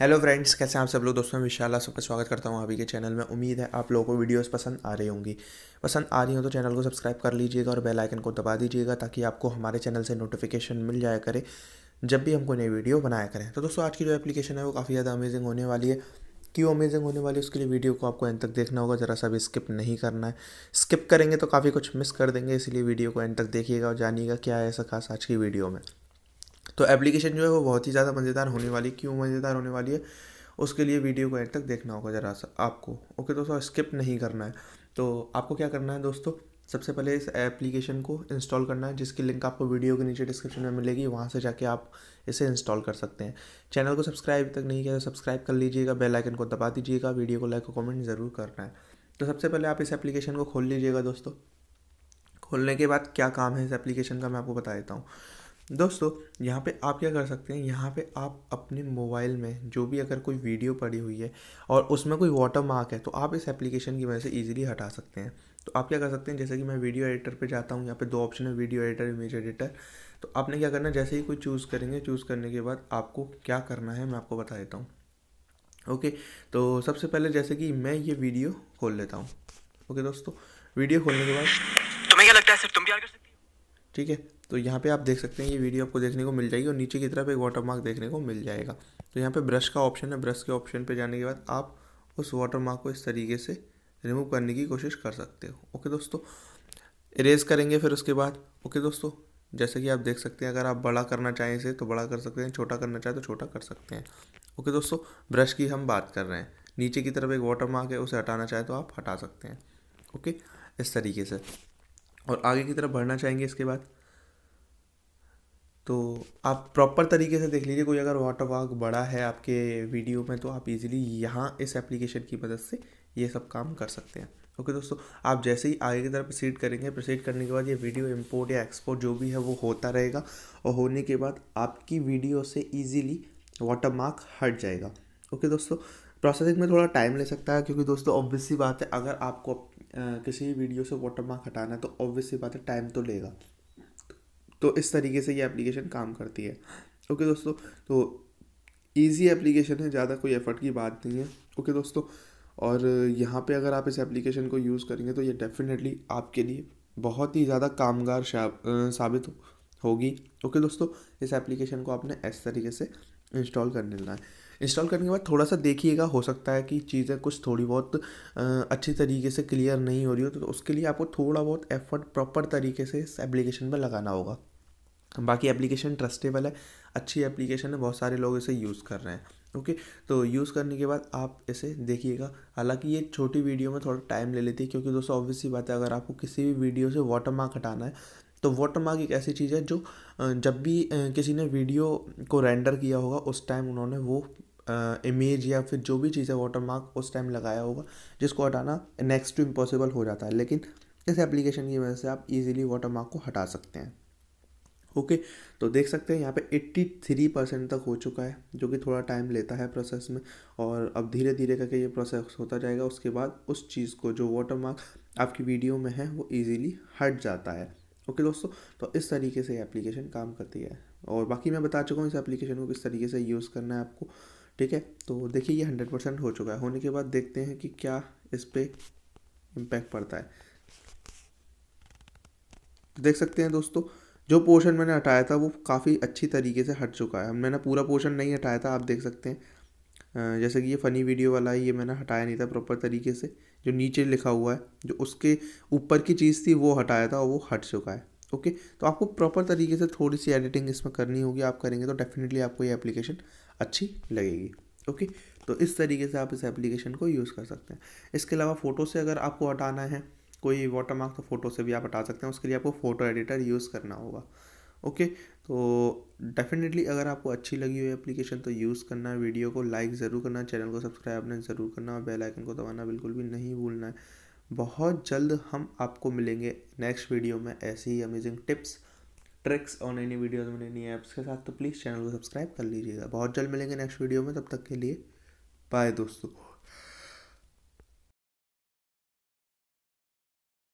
hello friends कैसे हैं आप सब लोग दोस्तों मैं विशाल सबका स्वागत करता हूं अभी के चैनल में उम्मीद है आप लोगों को वीडियोस पसंद आ रही होंगी पसंद आ रही हो तो चैनल को सब्सक्राइब कर लीजिएगा और बेल आइकन को दबा दीजिएगा ताकि आपको हमारे चैनल से नोटिफिकेशन मिल जाया करे जब भी हम कोई नई वीडियो बनाया करें तो दोस्तों आज की जो एप्लीकेशन है वो काफ़ी ज़्यादा अमेजिंग होने वाली है क्यों अमेजिंग होने वाली है उसके लिए वीडियो को आपको एंड तक देखना होगा ज़रा सा भी स्किप नहीं करना है स्किप करेंगे तो काफ़ी कुछ मिस कर देंगे इसलिए वीडियो को एंड तक देखिएगा और जानिएगा क्या है ऐसा खास आज की वीडियो में तो एप्लीकेशन जो है वो बहुत ही ज़्यादा मज़ेदार होने वाली क्यों मज़ेदार होने वाली है उसके लिए वीडियो को एंड तक देखना होगा ज़रा सा आपको ओके दोस्तों स्किप नहीं करना है तो आपको क्या करना है दोस्तों सबसे पहले इस एप्लीकेशन को इंस्टॉल करना है जिसकी लिंक आपको वीडियो के नीचे डिस्क्रिप्शन में मिलेगी वहाँ से जाके आप इसे इंस्टॉल कर सकते हैं चैनल को सब्सक्राइब तक नहीं किया तो सब्सक्राइब कर लीजिएगा बेल आइकन को दबा दीजिएगा वीडियो को लाइक और कमेंट ज़रूर करना है तो सबसे पहले आप इस एप्लीकेशन को खोल लीजिएगा दोस्तों खोलने के बाद क्या काम है इस एप्लीकेशन का मैं आपको बता देता हूँ दोस्तों यहाँ पे आप क्या कर सकते हैं यहाँ पे आप अपने मोबाइल में जो भी अगर कोई वीडियो पड़ी हुई है और उसमें कोई वाटर मार्क है तो आप इस एप्लीकेशन की वजह से ईजिली हटा सकते हैं तो आप क्या कर सकते हैं जैसे कि मैं वीडियो एडिटर पे जाता हूँ यहाँ पे दो ऑप्शन है वीडियो एडिटर इमेज एडिटर तो आपने क्या करना है जैसे ही कोई चूज़ करेंगे चूज़ करने के बाद आपको क्या करना है मैं आपको बता देता हूँ ओके तो सबसे पहले जैसे कि मैं ये वीडियो खोल लेता हूँ ओके दोस्तों वीडियो खोलने के बाद तुम्हें क्या लगता है सर तुम क्या कर सकती हो ठीक है तो यहाँ पे आप देख सकते हैं ये वीडियो आपको देखने को मिल जाएगी और नीचे की तरफ एक वाटर मार्क देखने को मिल जाएगा तो यहाँ पे ब्रश का ऑप्शन है ब्रश के ऑप्शन पे जाने के बाद आप उस वाटर मार्क को इस तरीके से रिमूव करने की कोशिश कर सकते हो ओके दोस्तों इरेज करेंगे फिर उसके बाद ओके दोस्तों जैसे कि आप देख सकते हैं अगर आप बड़ा करना चाहें इसे तो बड़ा कर सकते हैं छोटा करना चाहें तो छोटा कर सकते हैं ओके दोस्तों ब्रश की हम बात कर रहे हैं नीचे की तरफ एक वाटर मार्क है उसे हटाना चाहें तो आप हटा सकते हैं ओके इस तरीके से और आगे की तरफ बढ़ना चाहेंगे इसके बाद तो आप प्रॉपर तरीके से देख लीजिए कोई अगर वाटर पार्क बड़ा है आपके वीडियो में तो आप इजीली यहाँ इस एप्लीकेशन की मदद से ये सब काम कर सकते हैं ओके दोस्तों आप जैसे ही आगे की तरफ प्रोसीड करेंगे प्रोसीड करने के बाद ये वीडियो इंपोर्ट या एक्सपोर्ट जो भी है वो होता रहेगा और होने के बाद आपकी वीडियो से ईजिली वाटर मार्क हट जाएगा ओके दोस्तों प्रोसेसिंग में थोड़ा टाइम ले सकता है क्योंकि दोस्तों ऑब्वियसली बात है अगर आपको आ, किसी वीडियो से वाटर मार्क हटाना है तो ऑब्वियसली बात है टाइम तो लेगा तो इस तरीके से ये एप्लीकेशन काम करती है ओके okay, दोस्तों तो ईजी एप्लीकेशन है ज़्यादा कोई एफर्ट की बात नहीं है ओके okay, दोस्तों और यहाँ पे अगर आप इस एप्लीकेशन को यूज़ करेंगे तो ये डेफिनेटली आपके लिए बहुत ही ज़्यादा कामगार साबित होगी ओके okay, दोस्तों इस एप्लीकेशन को आपने इस तरीके से इंस्टॉल कर लेना है इंस्टॉल करने के बाद थोड़ा सा देखिएगा हो सकता है कि चीज़ें कुछ थोड़ी बहुत अच्छी तरीके से क्लियर नहीं हो रही हो तो उसके लिए आपको थोड़ा बहुत एफर्ट प्रॉपर तरीके से इस एप्लीकेशन पर लगाना होगा बाकी एप्लीकेशन ट्रस्टेबल है अच्छी एप्लीकेशन है बहुत सारे लोग इसे यूज़ कर रहे हैं ओके तो यूज़ करने के बाद आप इसे देखिएगा हालांकि ये छोटी वीडियो में थोड़ा टाइम ले लेती है क्योंकि दोस्तों ऑब्वियस सी बात है अगर आपको किसी भी वीडियो से वाटर मार्क हटाना है तो वाटर मार्क एक ऐसी चीज़ है जो जब भी किसी ने वीडियो को रेंडर किया होगा उस टाइम उन्होंने वो इमेज या फिर जो भी चीज़ है वाटर मार्क उस टाइम लगाया होगा जिसको हटाना नेक्स्ट टू इम्पॉसिबल हो जाता है लेकिन इस एप्लीकेशन की वजह से आप इजीली वाटर मार्क को हटा सकते हैं ओके तो देख सकते हैं यहाँ पे 83 परसेंट तक हो चुका है जो कि थोड़ा टाइम लेता है प्रोसेस में और अब धीरे धीरे करके ये प्रोसेस होता जाएगा उसके बाद उस चीज़ को जो वाटर मार्क आपकी वीडियो में है वो ईजिली हट जाता है ओके दोस्तों तो इस तरीके से ये एप्लीकेशन काम करती है और बाकी मैं बता चुका हूँ इस एप्लीकेशन को किस तरीके से यूज़ करना है आपको ठीक है तो देखिए ये हंड्रेड परसेंट हो चुका है होने के बाद देखते हैं कि क्या इस पर इम्पैक्ट पड़ता है देख सकते हैं दोस्तों जो पोर्शन मैंने हटाया था वो काफ़ी अच्छी तरीके से हट चुका है मैंने पूरा पोर्शन नहीं हटाया था आप देख सकते हैं जैसे कि ये फ़नी वीडियो वाला है ये मैंने हटाया नहीं था प्रॉपर तरीके से जो नीचे लिखा हुआ है जो उसके ऊपर की चीज़ थी वो हटाया था और वो हट चुका है ओके तो आपको प्रॉपर तरीके से थोड़ी सी एडिटिंग इसमें करनी होगी आप करेंगे तो डेफिनेटली आपको ये एप्लीकेशन अच्छी लगेगी ओके तो इस तरीके से आप इस एप्लीकेशन को यूज़ कर सकते हैं इसके अलावा फ़ोटो से अगर आपको हटाना है कोई वाटर मार्क तो फ़ोटो से भी आप हटा सकते हैं उसके लिए आपको फ़ोटो एडिटर यूज़ करना होगा ओके तो डेफिनेटली अगर आपको अच्छी लगी हुई एप्लीकेशन तो यूज़ करना वीडियो को लाइक ज़रूर करना चैनल को सब्सक्राइब आपने ज़रूर करना और बेल आइकन को दबाना बिल्कुल भी नहीं भूलना है बहुत जल्द हम आपको मिलेंगे नेक्स्ट वीडियो में ऐसी ही अमेजिंग टिप्स ट्रिक्स और नई नई वीडियोज़ में नई नई ऐप्स के साथ तो प्लीज़ चैनल को सब्सक्राइब कर लीजिएगा बहुत जल्द मिलेंगे नेक्स्ट वीडियो में तब तक के लिए बाय दोस्तों